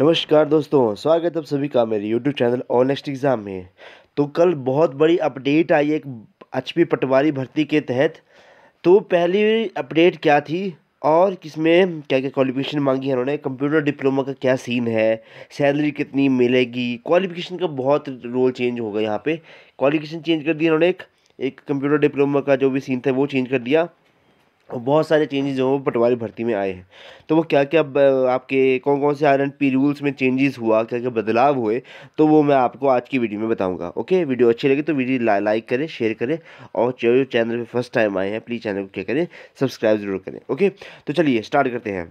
नमस्कार दोस्तों स्वागत है आप सभी का मेरे यूट्यूब चैनल और नेक्स्ट एग्ज़ाम में तो कल बहुत बड़ी अपडेट आई एक एच पटवारी भर्ती के तहत तो पहली अपडेट क्या थी और किसमें क्या क्या क्वालिफिकेशन मांगी है उन्होंने कंप्यूटर डिप्लोमा का क्या सीन है सैलरी कितनी मिलेगी क्वालिफिकेशन का बहुत रोल चेंज होगा यहाँ पे क्वालिफिकेशन चेंज कर दिया उन्होंने एक एक कंप्यूटर डिप्लोमा का जो भी सीन था वो चेंज कर दिया और बहुत सारे चेंजेस जो वो पटवारी भर्ती में आए हैं तो वो क्या क्या आपके कौन कौन से आर एंड पी रूल्स में चेंजेस हुआ क्या क्या बदलाव हुए तो वो मैं आपको आज की वीडियो में बताऊंगा ओके वीडियो अच्छी लगे तो वीडियो ला, लाइक करें शेयर करें और जो चैनल पर फर्स्ट टाइम आए हैं प्लीज़ चैनल को क्या करें सब्सक्राइब ज़रूर करें ओके तो चलिए स्टार्ट करते हैं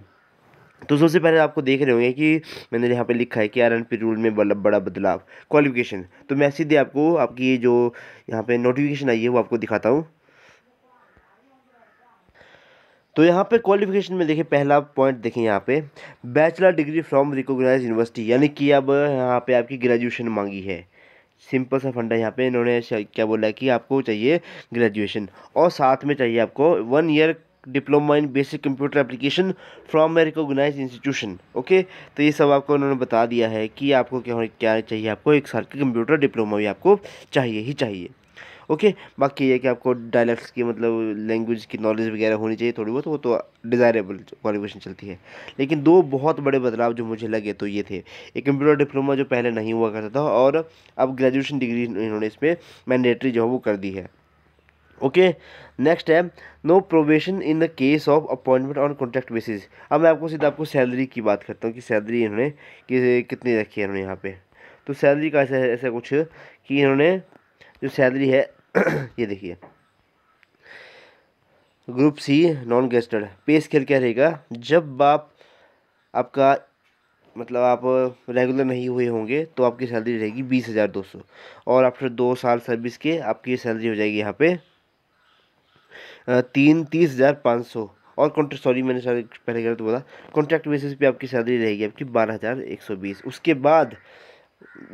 तो सबसे पहले आपको देख रहे होंगे कि मैंने यहाँ पे लिखा है कि आर एन पी रूल में बड़ा बड़ा बदलाव क्वालिफिकेशन तो मैं सीधे आपको आपकी जो यहाँ पे नोटिफिकेशन आई है वो आपको दिखाता हूँ तो यहाँ पे क्वालिफिकेशन में देखिए पहला पॉइंट देखिए यहाँ पे bachelor degree from recognise university यानी कि अब यहाँ पे आपकी ग्रेजुएशन मांगी है सिंपल सा फंडा यहाँ पे इन्होंने क्या बोला कि आपको चाहिए ग्रेजुएशन और साथ में चाहिए आपको one year diploma in basic computer application from a recognise institution okay तो ये सब आपको उन्होंने बता दिया है कि आपको क्या क्या चाहिए आपको एक साल की कंप्यूटर डिप्लोमा भी आपको चाहिए ही चाहिए ओके बाकी ये कि आपको डायलैक्ट्स की मतलब लैंग्वेज की नॉलेज वगैरह होनी चाहिए थोड़ी बहुत वो तो डिज़ायरेबल क्वालिफिकेशन चलती है लेकिन दो बहुत बड़े बदलाव जो मुझे लगे तो ये थे एक कंप्यूटर डिप्लोमा जो पहले नहीं हुआ करता था और अब ग्रेजुएशन डिग्री इन्होंने इसमें मैंडेटरी जो है वो कर दी है ओके नेक्स्ट है no probation in the case of appointment on contract basis अब मैं आपको सीधा आपको सैलरी की बात करता हूँ कि सैलरी इन्होंने कि कितनी रखी है इन्होंने यहाँ पे तो सैलरी का ऐसा ऐसा कुछ कि इन्होंने जो सैलरी है ये देखिए group C non gazetted pay scale क्या रहेगा जब आप आपका मतलब आप रेगुलर नहीं हुए होंगे तो आपकी सैलरी रहेगी बीस हज़ार दो सौ और आफ्टर दो साल सर्विस के आपकी सैलरी हो जाएगी यहाँ पे तीन तीस हज़ार पाँच सौ और कॉन्ट्रैक्ट सॉरी मैंने पहले गलत बोला कॉन्ट्रैक्ट बेसिस पे आपकी सैलरी रहेगी आपकी बारह हज़ार एक सौ बीस उसके बाद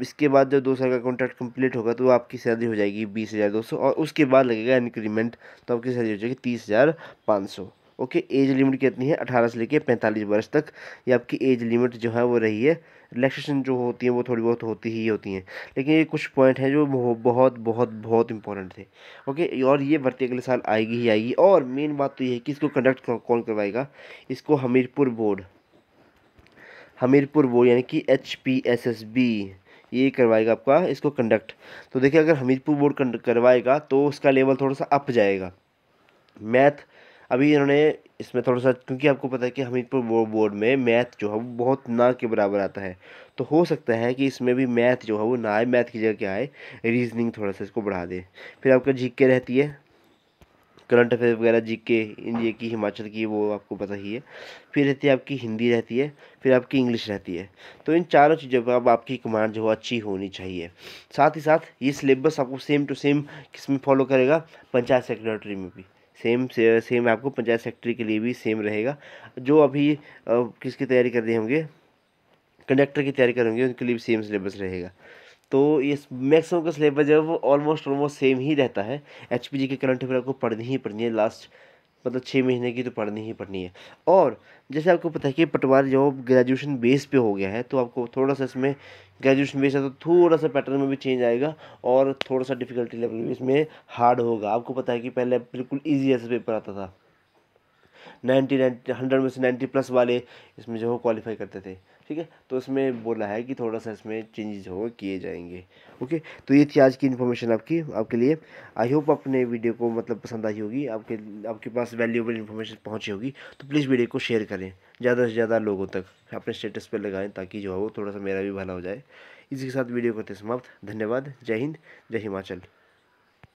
इसके बाद जब दो साल का कॉन्ट्रैक्ट कंप्लीट होगा तो आपकी सैलरी हो जाएगी बीस हज़ार दो सौ और उसके बाद लगेगा इंक्रीमेंट तो आपकी सैलरी हो जाएगी तीस हज़ार पाँच सौ ओके एज लिमिट कितनी है अठारह से लेकर पैंतालीस वर्ष तक ये आपकी एज लिमिट जो है वो रही है रिलैक्सेशन जो होती है वो थोड़ी बहुत होती ही होती हैं लेकिन ये कुछ पॉइंट हैं जो बहुत बहुत बहुत इंपॉर्टेंट थे ओके और ये भर्ती अगले साल आएगी ही आएगी और मेन बात तो ये है कि इसको कंडक्ट कौन करवाएगा इसको हमीरपुर बोर्ड हमीरपुर बोर्ड यानी कि H P S S B ये करवाएगा आपका इसको कंडक्ट तो देखिए अगर हमीरपुर बोर्ड करवाएगा तो उसका लेवल थोड़ा सा अप जाएगा मैथ अभी इन्होंने इसमें थोड़ा सा क्योंकि आपको पता है कि हमीरपुर बोर्ड में मैथ जो है वो बहुत ना के बराबर आता है तो हो सकता है कि इसमें भी मैथ जो है वो ना आए मैथ की जगह क्या आए रीजनिंग थोड़ा सा इसको बढ़ा दे फिर आपका जी रहती है करंट अफेयर वगैरह जी के इंडिया की हिमाचल की वो आपको पता ही है फिर रहती है आपकी हिंदी रहती है फिर आपकी इंग्लिश रहती है तो इन चारों चीज़ों पर अब आपकी कमांड जो है अच्छी होनी चाहिए साथ ही साथ ये सिलेबस आपको सेम टू सेम किस में फॉलो करेगा पंचायत सेक्रेटरी में भी सेम से, सेम आपको पंचायत सेक्रेटरी के लिए भी सेम रहेगा जो अभी किसकी तैयारी कर रहे होंगे कंडक्टर की तैयारी करेंगे उनके लिए भी सेम सिलेबस रहेगा तो ये मैक्सिमम का सिलेबस जो है वो ऑलमोस्ट ऑलमोस्ट सेम ही रहता है एच पी जी के करंट अफेयर आपको पढ़नी ही पढ़नी है लास्ट मतलब छः महीने की तो पढ़नी ही पढ़नी है और जैसे आपको पता है कि पटवारी जो ग्रेजुएशन बेस पे हो गया है तो आपको थोड़ा सा इसमें ग्रेजुएशन बेस है तो थोड़ा सा पैटर्न में भी चेंज आएगा और थोड़ा सा डिफिकल्टी लेवल भी इसमें हार्ड होगा आपको पता है कि पहले बिल्कुल ईजी ऐसा पेपर आता था नाइन्टी नाइन्टी हंड्रेड में से नाइन्टी प्लस वाले इसमें जो हो क्वालिफाई करते थे ठीक है तो इसमें बोला है कि थोड़ा सा इसमें चेंजेस हो किए जाएंगे ओके तो ये थी आज की इन्फॉर्मेशन आपकी आपके लिए आई होप आपने वीडियो को मतलब पसंद आई होगी आपके आपके पास वैल्यूबल इन्फॉर्मेशन पहुँची होगी तो प्लीज़ वीडियो को शेयर करें ज़्यादा से ज़्यादा लोगों तक अपने स्टेटस पर लगाएँ ताकि जो है वो थोड़ा सा मेरा भी भला हो जाए इसी के साथ वीडियो को समाप्त धन्यवाद जय हिंद जय हिमाचल